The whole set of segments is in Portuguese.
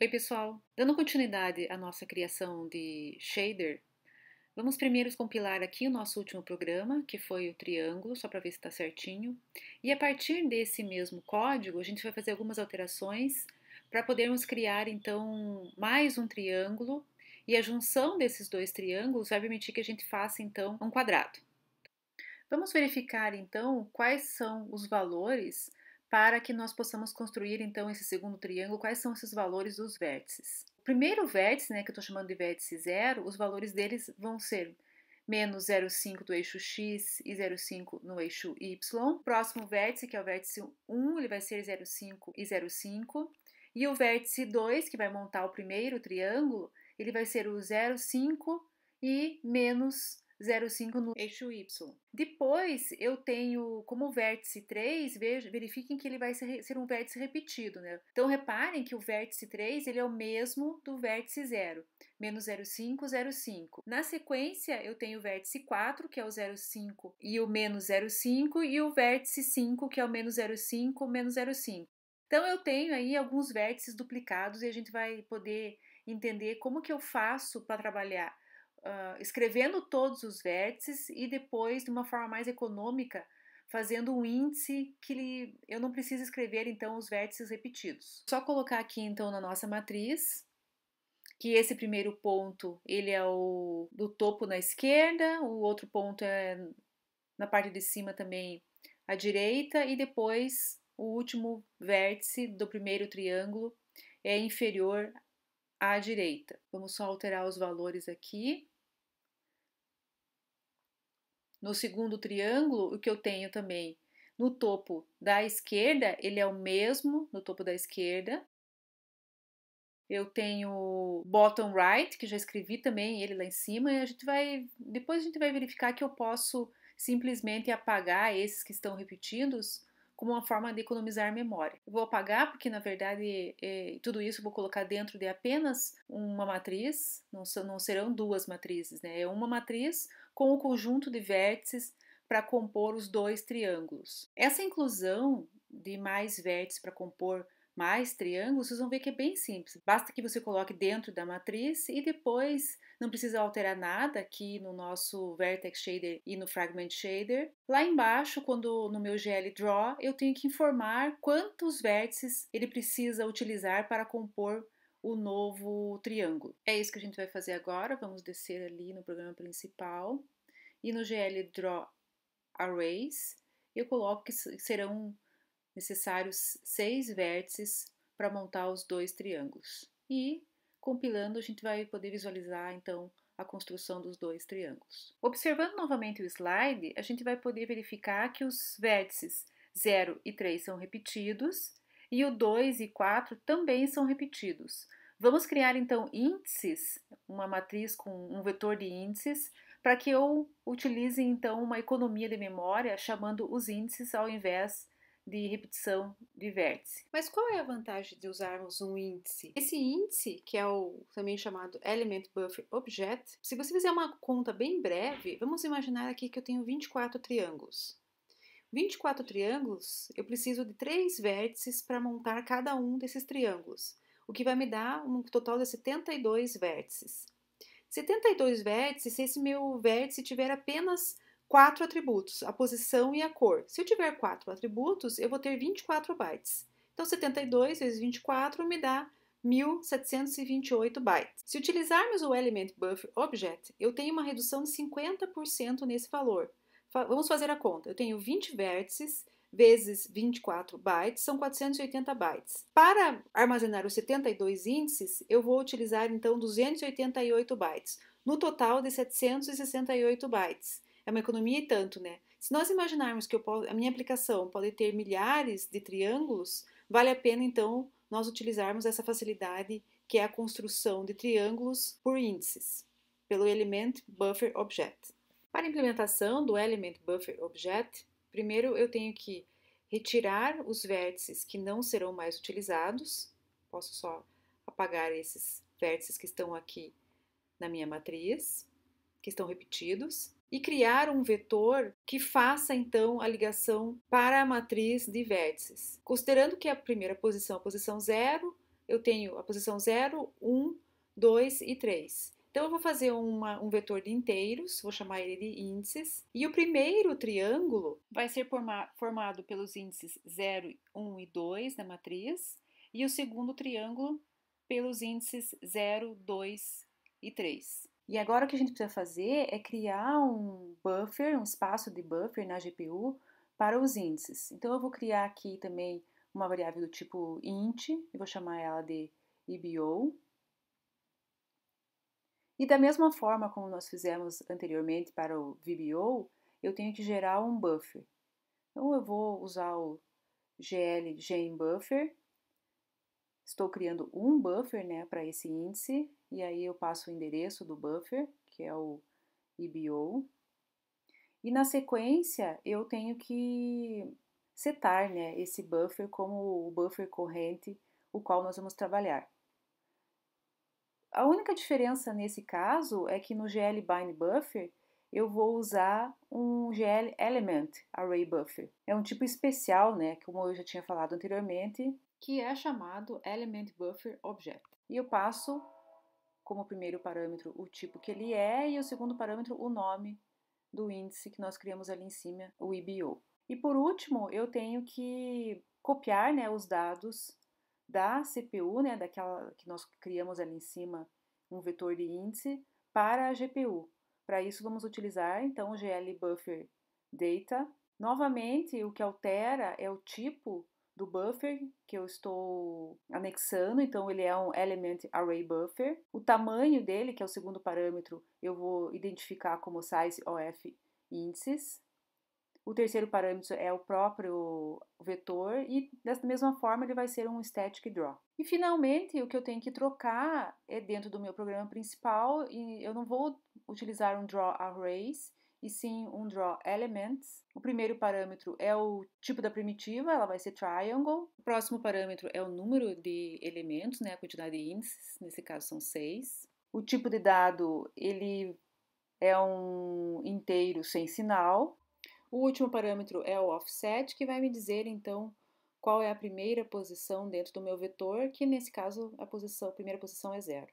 Oi, pessoal! Dando continuidade à nossa criação de shader, vamos primeiro compilar aqui o nosso último programa, que foi o triângulo, só para ver se está certinho. E a partir desse mesmo código, a gente vai fazer algumas alterações para podermos criar, então, mais um triângulo. E a junção desses dois triângulos vai permitir que a gente faça, então, um quadrado. Vamos verificar, então, quais são os valores para que nós possamos construir então esse segundo triângulo, quais são esses valores dos vértices. O primeiro vértice, né, que eu estou chamando de vértice zero, os valores deles vão ser menos 0,5 do eixo x e 0,5 no eixo y. Próximo vértice, que é o vértice 1, ele vai ser 0,5 e 0,5. E o vértice 2, que vai montar o primeiro triângulo, ele vai ser o 0,5 e menos 05 no eixo Y. Depois eu tenho como vértice 3, verifiquem que ele vai ser um vértice repetido, né? Então reparem que o vértice 3 ele é o mesmo do vértice 0, menos 05, 05. Na sequência eu tenho o vértice 4, que é o 05 e o menos 05, e o vértice 5, que é o menos 05, menos 05. Então eu tenho aí alguns vértices duplicados e a gente vai poder entender como que eu faço para trabalhar uh, escrevendo todos os vértices e depois, de uma forma mais econômica, fazendo um índice que ele, eu não preciso escrever então os vértices repetidos. Só colocar aqui então na nossa matriz que esse primeiro ponto ele é o do topo na esquerda, o outro ponto é na parte de cima também à direita e depois o último vértice do primeiro triângulo é inferior à direita. Vamos só alterar os valores aqui. No segundo triângulo, o que eu tenho também no topo da esquerda, ele é o mesmo no topo da esquerda. Eu tenho bottom right, que já escrevi também ele lá em cima, e a gente vai depois a gente vai verificar que eu posso simplesmente apagar esses que estão repetidos como uma forma de economizar memória. Eu vou apagar porque, na verdade, é, tudo isso eu vou colocar dentro de apenas uma matriz, não, não serão duas matrizes, né? É uma matriz com o um conjunto de vértices para compor os dois triângulos. Essa inclusão de mais vértices para compor mais triângulos, vocês vão ver que é bem simples. Basta que você coloque dentro da matriz e depois não precisa alterar nada aqui no nosso Vertex Shader e no Fragment Shader. Lá embaixo, quando no meu GL Draw, eu tenho que informar quantos vértices ele precisa utilizar para compor o novo triângulo. É isso que a gente vai fazer agora. Vamos descer ali no programa principal e no GL Draw Arrays eu coloco que serão necessários seis vértices para montar os dois triângulos. E Compilando, a gente vai poder visualizar, então, a construção dos dois triângulos. Observando novamente o slide, a gente vai poder verificar que os vértices 0 e 3 são repetidos e o 2 e 4 também são repetidos. Vamos criar então índices, uma matriz com um vetor de índices, para que eu utilize então uma economia de memória chamando os índices ao invés de repetição de vértice. Mas qual é a vantagem de usarmos um índice? Esse índice, que é o também chamado Element Buffer Object, se você fizer uma conta bem breve, vamos imaginar aqui que eu tenho 24 triângulos. 24 triângulos, eu preciso de três vértices para montar cada um desses triângulos, o que vai me dar um total de 72 vértices. 72 vértices, se esse meu vértice tiver apenas quatro atributos, a posição e a cor. Se eu tiver quatro atributos, eu vou ter 24 bytes. Então, 72 vezes 24 me dá 1728 bytes. Se utilizarmos o element buffer object, eu tenho uma redução de 50% nesse valor. Vamos fazer a conta. Eu tenho 20 vértices vezes 24 bytes, são 480 bytes. Para armazenar os 72 índices, eu vou utilizar então 288 bytes, no total de 768 bytes é uma economia e tanto, né? Se nós imaginarmos que posso, a minha aplicação pode ter milhares de triângulos, vale a pena então nós utilizarmos essa facilidade que é a construção de triângulos por índices, pelo Element Buffer Object. Para a implementação do Element Buffer Object, primeiro eu tenho que retirar os vértices que não serão mais utilizados, posso só apagar esses vértices que estão aqui na minha matriz, que estão repetidos, e criar um vetor que faça então a ligação para a matriz de vértices. Considerando que a primeira posição é a posição 0, eu tenho a posição 0, 1, 2 e 3. Então eu vou fazer uma, um vetor de inteiros, vou chamar ele de índices, e o primeiro triângulo vai ser formado pelos índices 0, 1 e 2 da matriz, e o segundo triângulo pelos índices 0, 2 e 3. E agora o que a gente precisa fazer é criar um buffer, um espaço de buffer na GPU para os índices. Então eu vou criar aqui também uma variável do tipo int, e vou chamar ela de IBO. E da mesma forma como nós fizemos anteriormente para o VBO, eu tenho que gerar um buffer. Então eu vou usar o gl Estou criando um buffer né, para esse índice, e aí eu passo o endereço do buffer, que é o IBO. E na sequência eu tenho que setar né, esse buffer como o buffer corrente, o qual nós vamos trabalhar. A única diferença nesse caso é que no GL Bind Buffer eu vou usar um GL Element Array Buffer. É um tipo especial, né, como eu já tinha falado anteriormente, que é chamado Element Buffer Object. E eu passo como primeiro parâmetro o tipo que ele é e o segundo parâmetro o nome do índice que nós criamos ali em cima, o IBO. E por último, eu tenho que copiar né, os dados da CPU, né, daquela que nós criamos ali em cima, um vetor de índice, para a GPU. Para isso, vamos utilizar então o GL Buffer Data. Novamente, o que altera é o tipo do buffer que eu estou anexando, então ele é um element array buffer. O tamanho dele, que é o segundo parâmetro, eu vou identificar como size of índices. O terceiro parâmetro é o próprio vetor e dessa mesma forma ele vai ser um static draw. E finalmente, o que eu tenho que trocar é dentro do meu programa principal e eu não vou utilizar um draw arrays, e sim um draw elements. O primeiro parâmetro é o tipo da primitiva, ela vai ser triangle. O próximo parâmetro é o número de elementos, né, a quantidade de índices, nesse caso são seis. O tipo de dado, ele é um inteiro sem sinal. O último parâmetro é o offset, que vai me dizer então qual é a primeira posição dentro do meu vetor, que nesse caso a, posição, a primeira posição é zero.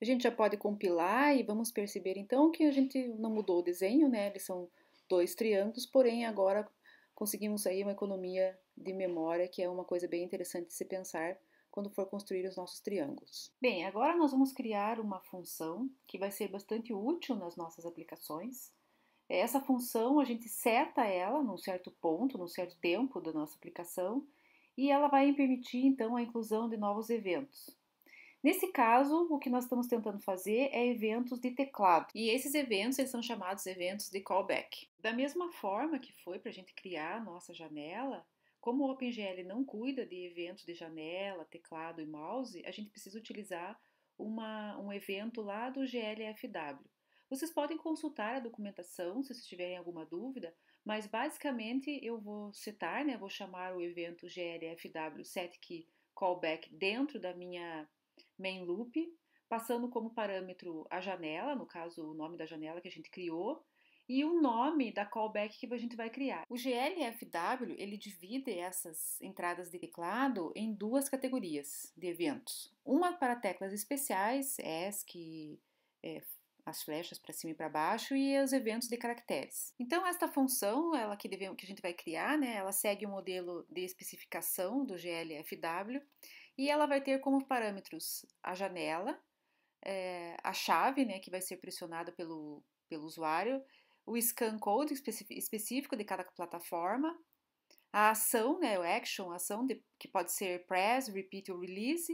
A gente já pode compilar e vamos perceber então que a gente não mudou o desenho, né? Eles são dois triângulos, porém agora conseguimos aí uma economia de memória, que é uma coisa bem interessante de se pensar quando for construir os nossos triângulos. Bem, agora nós vamos criar uma função que vai ser bastante útil nas nossas aplicações. Essa função a gente seta ela num certo ponto, num certo tempo da nossa aplicação, e ela vai permitir então a inclusão de novos eventos. Nesse caso, o que nós estamos tentando fazer é eventos de teclado. E esses eventos eles são chamados eventos de callback. Da mesma forma que foi para a gente criar a nossa janela, como o OpenGL não cuida de eventos de janela, teclado e mouse, a gente precisa utilizar uma, um evento lá do GLFW. Vocês podem consultar a documentação se vocês tiverem alguma dúvida, mas basicamente eu vou citar, né, vou chamar o evento GLFW Setkey callback dentro da minha main loop, passando como parâmetro a janela, no caso o nome da janela que a gente criou, e o nome da callback que a gente vai criar. O GLFW ele divide essas entradas de teclado em duas categorias de eventos. Uma para teclas especiais, ESC, é, as flechas para cima e para baixo e os eventos de caracteres. Então esta função, ela que, deve, que a gente vai criar, né, ela segue o modelo de especificação do GLFW e ela vai ter como parâmetros a janela, é, a chave, né, que vai ser pressionada pelo, pelo usuário, o scan code específico de cada plataforma, a ação, né, o action, a ação de, que pode ser press, repeat ou release,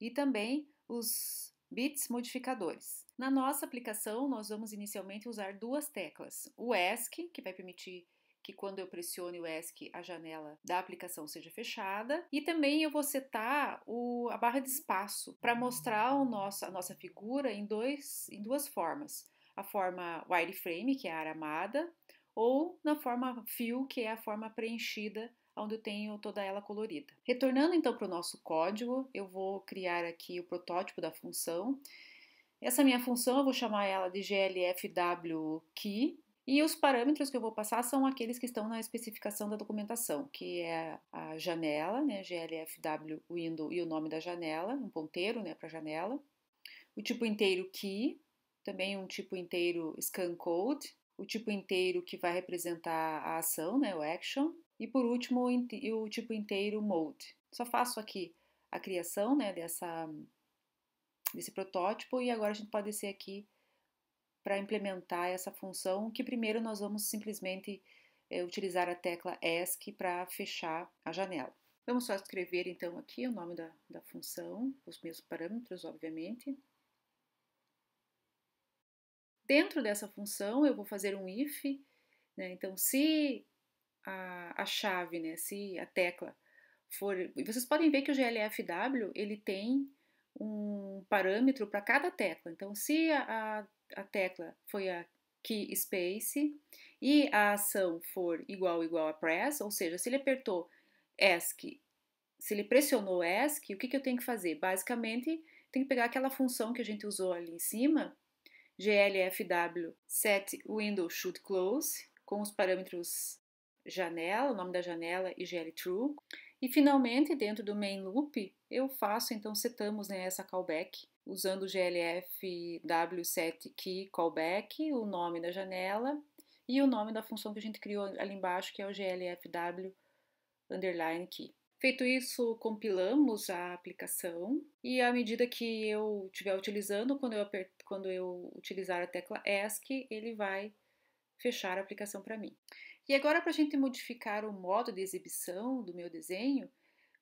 e também os bits modificadores. Na nossa aplicação, nós vamos inicialmente usar duas teclas, o ESC, que vai permitir que quando eu pressione o ESC a janela da aplicação seja fechada e também eu vou setar o, a barra de espaço para mostrar o nosso, a nossa figura em, dois, em duas formas. A forma wireframe, que é a aramada, ou na forma fill, que é a forma preenchida onde eu tenho toda ela colorida. Retornando então para o nosso código, eu vou criar aqui o protótipo da função. Essa minha função, eu vou chamar ela de glfwkey, e os parâmetros que eu vou passar são aqueles que estão na especificação da documentação, que é a janela, né, GLFW window e o nome da janela, um ponteiro né, para a janela, o tipo inteiro key, também um tipo inteiro scan code, o tipo inteiro que vai representar a ação, né, o action, e por último o tipo inteiro mode. Só faço aqui a criação né, dessa, desse protótipo e agora a gente pode descer aqui para implementar essa função, que primeiro nós vamos simplesmente é, utilizar a tecla ESC para fechar a janela. Vamos só escrever então aqui o nome da, da função, os mesmos parâmetros, obviamente. Dentro dessa função eu vou fazer um if, né? então se a, a chave, né? se a tecla for... Vocês podem ver que o GLFW ele tem um parâmetro para cada tecla, então se a, a a tecla foi a key space e a ação for igual igual a press, ou seja, se ele apertou ESC, se ele pressionou ESC, o que, que eu tenho que fazer? Basicamente, tem que pegar aquela função que a gente usou ali em cima, glfw set window should close, com os parâmetros janela, o nome da janela e gl true. E finalmente, dentro do main loop, eu faço, então setamos né, essa callback usando o glfw7 key callback, o nome da janela e o nome da função que a gente criou ali embaixo, que é o glfw underline key. Feito isso, compilamos a aplicação e à medida que eu estiver utilizando, quando eu, aper... quando eu utilizar a tecla ESC, ele vai fechar a aplicação para mim. E agora, para a gente modificar o modo de exibição do meu desenho,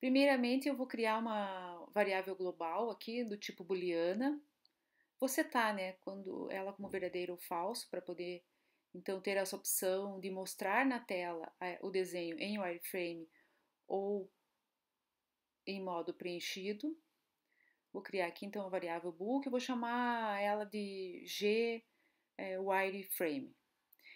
Primeiramente, eu vou criar uma variável global aqui do tipo booleana. Vou setar tá, né, quando ela como verdadeiro ou falso para poder então ter essa opção de mostrar na tela o desenho em wireframe ou em modo preenchido. Vou criar aqui então a variável book, eu vou chamar ela de g é, wireframe.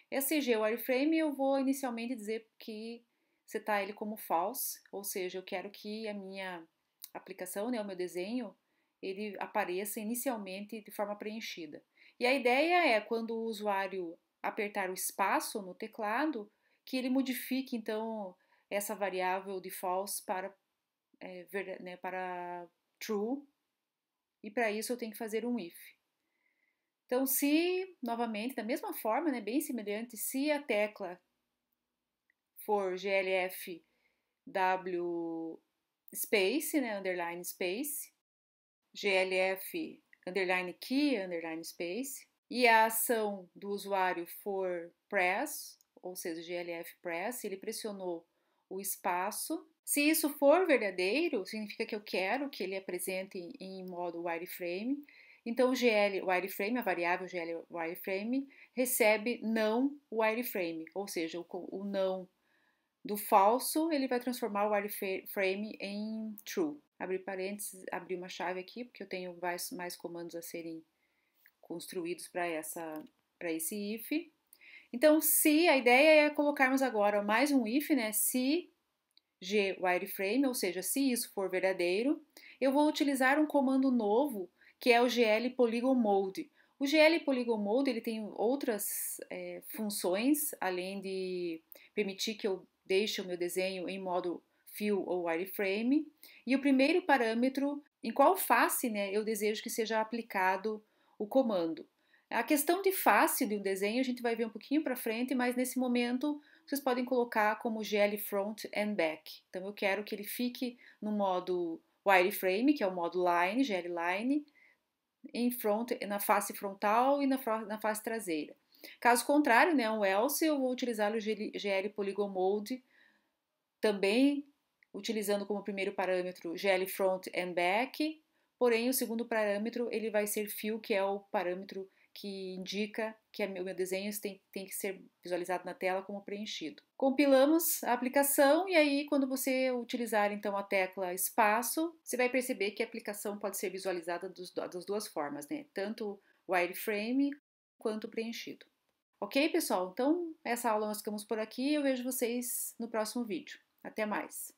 Esse g wireframe eu vou inicialmente dizer que setar ele como false, ou seja, eu quero que a minha aplicação, né, o meu desenho, ele apareça inicialmente de forma preenchida. E a ideia é quando o usuário apertar o espaço no teclado, que ele modifique então essa variável de false para, é, ver, né, para true, e para isso eu tenho que fazer um if. Então, se novamente, da mesma forma, né, bem semelhante, se a tecla for glfw space, né, underline space, glf underline key, underline space, e a ação do usuário for press, ou seja, glf press, ele pressionou o espaço. Se isso for verdadeiro, significa que eu quero que ele apresente em modo wireframe. Então, o GL wireframe, a variável GL wireframe, recebe não wireframe, ou seja, o, o não do falso, ele vai transformar o wireframe em true. Abri parênteses, abri uma chave aqui, porque eu tenho mais, mais comandos a serem construídos para essa para esse if. Então, se a ideia é colocarmos agora mais um if, né? Se g wireframe, ou seja, se isso for verdadeiro, eu vou utilizar um comando novo que é o gl polygon mode. O GL Polygon Mode ele tem outras é, funções, além de permitir que eu deixa o meu desenho em modo fio ou wireframe. E o primeiro parâmetro, em qual face né, eu desejo que seja aplicado o comando. A questão de face de um desenho a gente vai ver um pouquinho para frente, mas nesse momento vocês podem colocar como GL front and back. Então eu quero que ele fique no modo wireframe, que é o modo line, GL line, em front, na face frontal e na, na face traseira. Caso contrário, né, um else, eu vou utilizar o GL Polygon também utilizando como primeiro parâmetro GL front and back, porém o segundo parâmetro ele vai ser fill, que é o parâmetro que indica que o é meu desenho tem, tem que ser visualizado na tela como preenchido. Compilamos a aplicação e aí quando você utilizar então a tecla espaço, você vai perceber que a aplicação pode ser visualizada dos, das duas formas, né? tanto wireframe quanto preenchido. Ok, pessoal? Então, essa aula nós ficamos por aqui. Eu vejo vocês no próximo vídeo. Até mais!